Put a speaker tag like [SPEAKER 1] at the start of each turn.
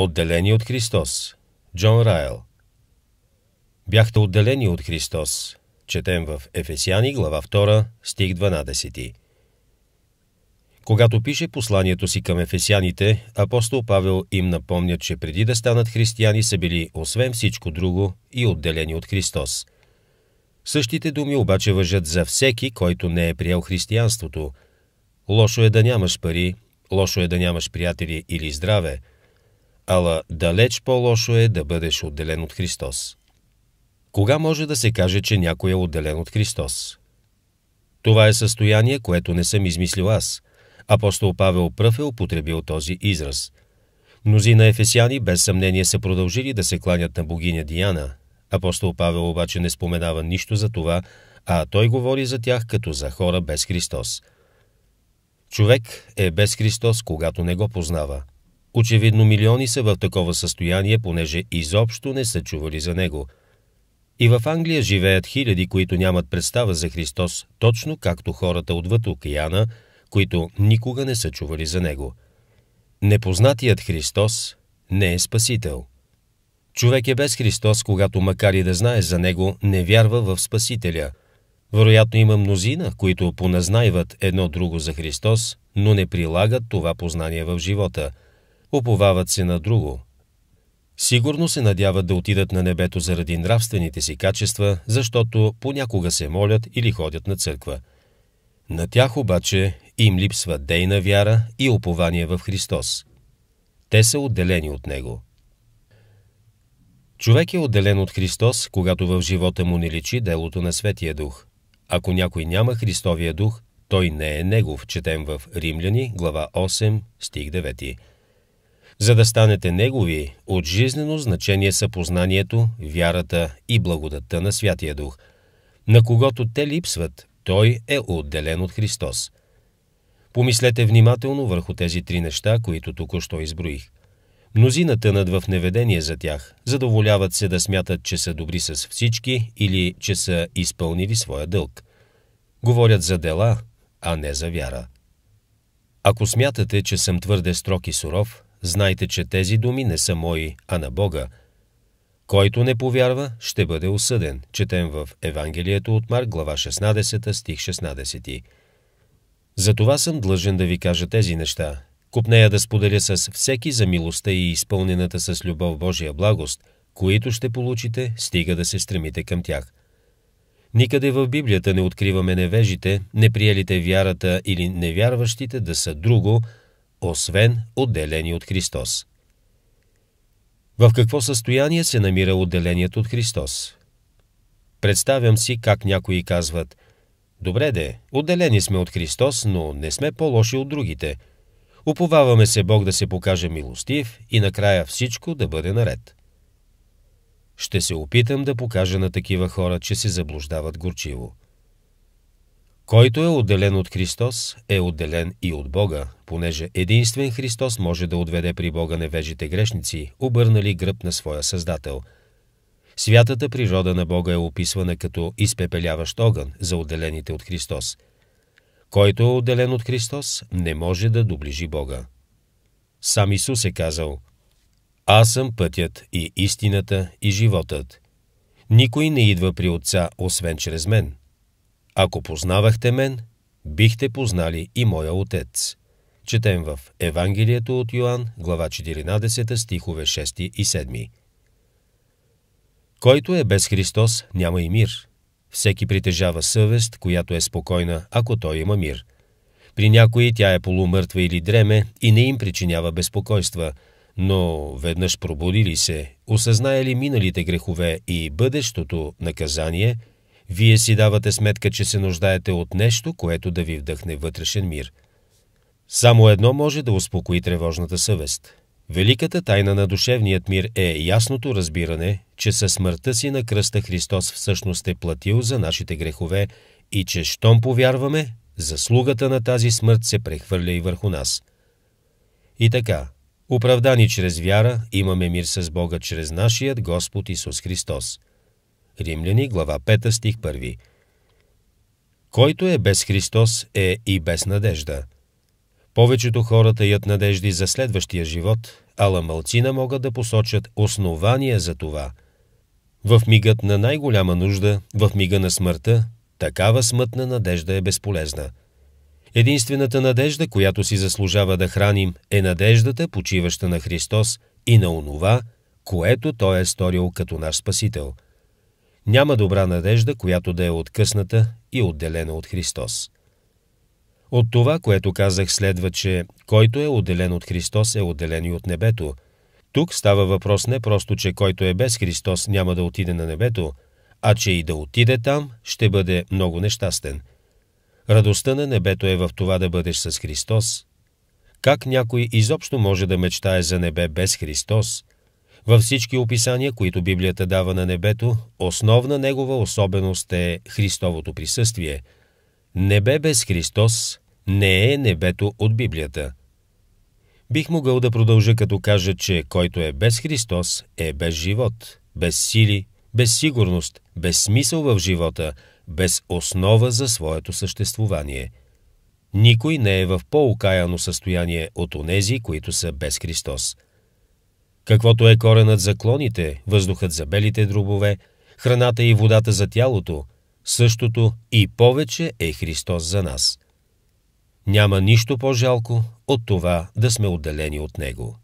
[SPEAKER 1] Отделени от Христос. Джон Райл. Бяхте отделени от Христос. Четем в Ефесяни, глава 2, стих 12. Когато пише посланието си към ефесяните, апостол Павел им напомня, че преди да станат християни са били, освен всичко друго, и отделени от Христос. Същите думи обаче въжат за всеки, който не е приел християнството. Лошо е да нямаш пари, лошо е да нямаш приятели или здраве – ала далеч по-лошо е да бъдеш отделен от Христос. Кога може да се каже, че някой е отделен от Христос? Това е състояние, което не съм измислил аз. Апостол Павел Пръв е употребил този израз. Мнозина ефесяни без съмнение са продължили да се кланят на богиня Диана. Апостол Павел обаче не споменава нищо за това, а той говори за тях като за хора без Христос. Човек е без Христос, когато не го познава – Очевидно милиони са в такова състояние, понеже изобщо не са чували за него. И в Англия живеят хиляди, които нямат представа за Христос, точно както хората отвъд океана, които никога не са чували за него. Непознатият Христос не е Спасител. Човек е без Христос, когато макар и да знае за Него, не вярва в Спасителя. Вероятно има мнозина, които поназнайват едно друго за Христос, но не прилагат това познание в живота – уповават се на друго. Сигурно се надяват да отидат на небето заради нравствените си качества, защото понякога се молят или ходят на църква. На тях обаче им липсва дейна вяра и упование в Христос. Те са отделени от Него. Човек е отделен от Христос, когато в живота му не личи делото на Светия Дух. Ако някой няма Христовия Дух, той не е Негов, четем в Римляни, глава 8, стих 9. За да станете негови, от жизнено значение са познанието, вярата и благодатта на Святия Дух. На когото те липсват, той е отделен от Христос. Помислете внимателно върху тези три неща, които току-що изброих. Мнозина тънат в неведение за тях, задоволяват се да смятат, че са добри с всички или че са изпълнили своя дълг. Говорят за дела, а не за вяра. Ако смятате, че съм твърде строг и суров, Знайте, че тези думи не са мои, а на Бога. Който не повярва, ще бъде осъден. Четем в Евангелието от Марк, глава 16, стих 16. Затова съм длъжен да ви кажа тези неща. Купнея да споделя с всеки за милостта и изпълнената с любов Божия благост, които ще получите, стига да се стремите към тях. Никъде в Библията не откриваме невежите, неприелите вярата или невярващите да са друго – освен отделени от Христос. В какво състояние се намира отделението от Христос? Представям си как някои казват «Добре де, отделени сме от Христос, но не сме по-лоши от другите. Уповаваме се Бог да се покаже милостив и накрая всичко да бъде наред». Ще се опитам да покажа на такива хора, че се заблуждават горчиво – който е отделен от Христос, е отделен и от Бога, понеже единствен Христос може да отведе при Бога невежите грешници, обърнали гръб на своя Създател. Святата природа на Бога е описвана като изпепеляващ огън за отделените от Христос. Който е отделен от Христос, не може да доближи Бога. Сам Исус е казал «Аз съм пътят и истината и животът. Никой не идва при Отца, освен чрез мен». Ако познавахте мен, бихте познали и моя Отец. Четем в Евангелието от Йоанн, глава 14, стихове 6 и 7. Който е без Христос, няма и мир. Всеки притежава съвест, която е спокойна, ако той има мир. При някои тя е полумъртва или дреме и не им причинява безпокойства, но веднъж пробудили се, осъзнаели миналите грехове и бъдещото наказание – вие си давате сметка, че се нуждаете от нещо, което да ви вдъхне вътрешен мир. Само едно може да успокои тревожната съвест. Великата тайна на душевният мир е ясното разбиране, че със смъртта си на кръста Христос всъщност е платил за нашите грехове и че, щом повярваме, заслугата на тази смърт се прехвърля и върху нас. И така, оправдани чрез вяра, имаме мир с Бога чрез нашият Господ Исус Христос – Римляни, глава 5, стих 1. Който е без Христос е и без надежда. Повечето хора таят надежди за следващия живот, ала мълцина могат да посочат основания за това. В мигът на най-голяма нужда, в мига на смъртта, такава смътна надежда е безполезна. Единствената надежда, която си заслужава да храним, е надеждата, почиваща на Христос и на онова, което Той е сторил като наш Спасител – няма добра надежда, която да е откъсната и отделена от Христос. От това, което казах, следва, че който е отделен от Христос е отделен и от небето. Тук става въпрос не просто, че който е без Христос няма да отиде на небето, а че и да отиде там, ще бъде много нещастен. Радостта на небето е в това да бъдеш с Христос. Как някой изобщо може да мечтае за небе без Христос – във всички описания, които Библията дава на небето, основна негова особеност е Христовото присъствие. Небе без Христос не е небето от Библията. Бих могъл да продължа като кажа, че който е без Христос е без живот, без сили, без сигурност, без смисъл в живота, без основа за своето съществуване. Никой не е в по-окаяно състояние от онези, които са без Христос – каквото е коренът за клоните, въздухът за белите дробове, храната и водата за тялото, същото и повече е Христос за нас. Няма нищо по-жалко от това да сме отделени от Него.